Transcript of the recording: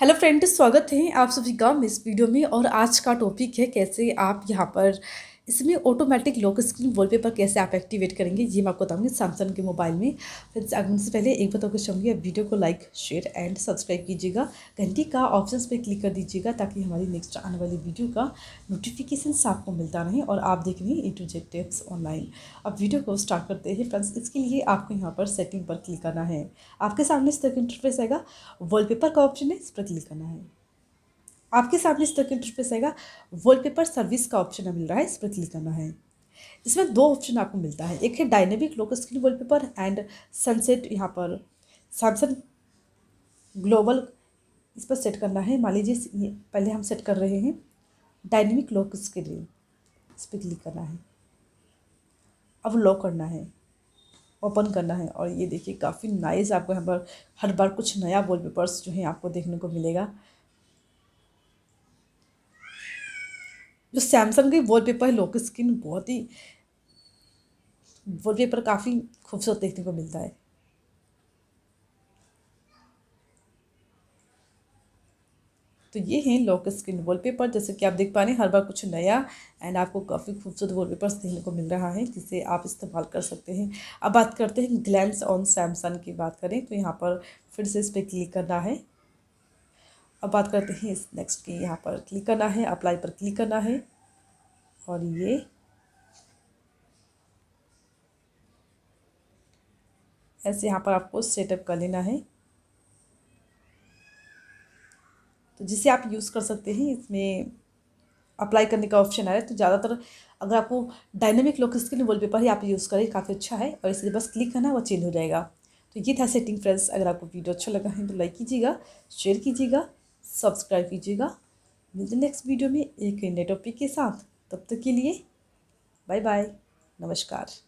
hello friend स्वागत है आप सभी का इस वीडियो में और आज का टॉपिक है कैसे आप यहाँ पर इसमें ऑटोमेटिक लॉक स्क्रीन वॉलपेपर कैसे आप एक्टिवेट करेंगे ये मैं आपको बताऊंगी सैमसंग के मोबाइल में फ्रेंड्स अगर उनसे पहले एक बात आपको चाहूँगी आप वीडियो को लाइक शेयर एंड सब्सक्राइब कीजिएगा घंटी का ऑप्शन पर क्लिक कर दीजिएगा ताकि हमारी नेक्स्ट आने वाली वीडियो का नोटिफिकेशन आपको मिलता रहे और आप देख रहे हैं टिप्स ऑनलाइन अब वीडियो को स्टार्ट करते हैं फ्रेंड्स इसके लिए आपको यहाँ पर सेटिंग पर क्लिक करना है आपके सामने इस तरह का इंटरफेस आएगा वॉलपेपर का ऑप्शन है इस पर क्लिक करना है आपके सामने इस तरह का इंटरफेस आएगा वॉलपेपर सर्विस का ऑप्शन मिल रहा है इस पर क्लिक करना है इसमें दो ऑप्शन आपको मिलता है एक है डायनेमिक लोक स्क्रीन वॉलपेपर एंड सनसेट यहाँ पर सैमसंग ग्लोबल इस पर सेट करना है मान लीजिए पहले हम सेट कर रहे हैं डायनेमिक लॉक स्क्रीन इस पर क्लिक करना है अब लॉक करना है ओपन करना है और ये देखिए काफ़ी नाइस आपको यहाँ पर हर बार कुछ नया वॉलपेपर्स जो है आपको देखने को मिलेगा जो सैमसंग की वॉल पेपर है लोक स्किन बहुत ही वॉल पेपर काफ़ी खूबसूरत देखने को मिलता है तो ये हैं स्किन वॉल वॉलपेपर जैसे कि आप देख पा रहे हैं हर बार कुछ नया एंड आपको काफ़ी खूबसूरत वॉलपेपर्स देखने को मिल रहा है जिसे आप इस्तेमाल कर सकते हैं अब बात करते हैं ग्लैम्स ऑन सैमसंग की बात करें तो यहाँ पर फिर से इस पर क्लिक करना है अब बात करते हैं इस नेक्स्ट के यहाँ पर क्लिक करना है अप्लाई पर क्लिक करना है और ये ऐसे यहाँ पर आपको सेटअप कर लेना है तो जिसे आप यूज़ कर सकते हैं इसमें अप्लाई करने का ऑप्शन आ रहा है तो ज़्यादातर अगर आपको डायनेमिक लोक स्क्रीन वॉलपेपर ही आप यूज़ करें काफ़ी अच्छा है और इसलिए बस क्लिक करना वो चेंज हो जाएगा तो ये था सेटिंग फ्रेंड्स अगर आपको वीडियो अच्छा लगा है तो लाइक कीजिएगा शेयर कीजिएगा सब्सक्राइब कीजिएगा मिलते नेक्स्ट वीडियो में एक नए टॉपिक के साथ तब तक के लिए बाय बाय नमस्कार